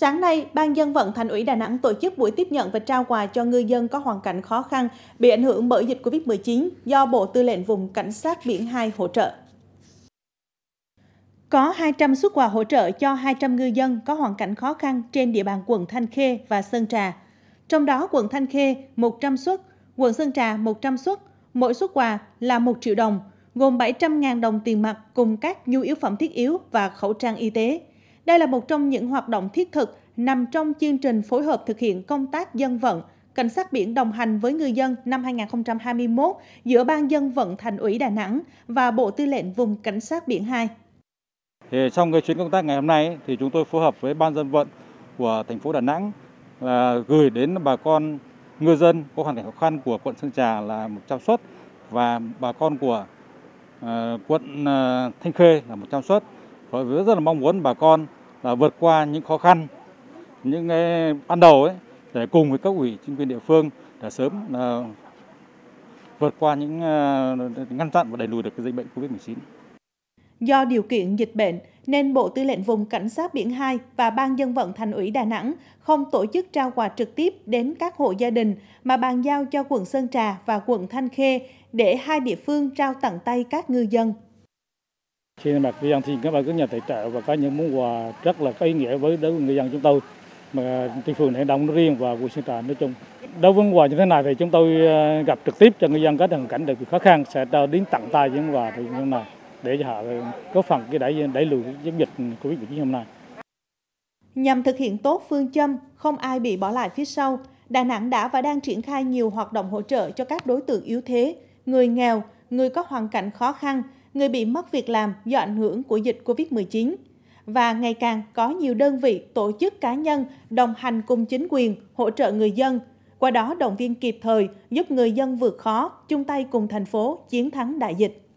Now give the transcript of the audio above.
Sáng nay, Ban dân vận Thành ủy Đà Nẵng tổ chức buổi tiếp nhận và trao quà cho ngư dân có hoàn cảnh khó khăn bị ảnh hưởng bởi dịch COVID-19 do Bộ Tư lệnh Vùng Cảnh sát Biển 2 hỗ trợ. Có 200 xuất quà hỗ trợ cho 200 ngư dân có hoàn cảnh khó khăn trên địa bàn quận Thanh Khê và Sơn Trà. Trong đó, quận Thanh Khê 100 xuất, quận Sơn Trà 100 xuất, mỗi xuất quà là 1 triệu đồng, gồm 700.000 đồng tiền mặt cùng các nhu yếu phẩm thiết yếu và khẩu trang y tế. Đây là một trong những hoạt động thiết thực nằm trong chương trình phối hợp thực hiện công tác dân vận, cảnh sát biển đồng hành với người dân năm 2021 giữa Ban dân vận Thành ủy Đà Nẵng và Bộ Tư lệnh Vùng Cảnh sát biển 2. Thì trong cái chuyến công tác ngày hôm nay thì chúng tôi phối hợp với Ban dân vận của thành phố Đà Nẵng là gửi đến bà con ngư dân có hoàn cảnh khó khăn của quận Sơn Trà là 100 suất và bà con của uh, quận uh, Thanh Khê là 100 suất. Và rất là mong muốn bà con là vượt qua những khó khăn những cái ờ, ban đầu ấy để cùng với các ủy chính quyền địa phương để sớm là vượt qua những ờ, ngăn chặn và đẩy lùi được cái dịch bệnh Covid-19. Do điều kiện dịch bệnh nên Bộ Tư lệnh vùng Cảnh sát biển 2 và Ban dân vận thành ủy Đà Nẵng không tổ chức trao quà trực tiếp đến các hộ gia đình mà bàn giao cho quận Sơn Trà và quận Thanh Khê để hai địa phương trao tận tay các ngư dân. Khi mặt cư dân thì các bạn cứ nhà tài trợ và có những món quà rất là có ý nghĩa với đối với người dân chúng tôi mà trên phường này Đông nói riêng và quận Sơn Trà nói chung. Đối với quà như thế này thì chúng tôi ờ, gặp trực tiếp cho người dân có hoàn cảnh đặc biệt khó khăn sẽ đến tặng tay những quà thì như này để cho họ có ờ, phần cái đẩy đẩy lùi chống dịch covid 19 hôm nay. Nhằm thực hiện tốt phương châm không ai bị bỏ lại phía sau, Đà Nẵng đã và đang triển khai nhiều hoạt động hỗ trợ cho các đối tượng yếu thế, người nghèo, người có hoàn cảnh khó khăn người bị mất việc làm do ảnh hưởng của dịch COVID-19 và ngày càng có nhiều đơn vị, tổ chức cá nhân đồng hành cùng chính quyền, hỗ trợ người dân, qua đó động viên kịp thời giúp người dân vượt khó, chung tay cùng thành phố chiến thắng đại dịch.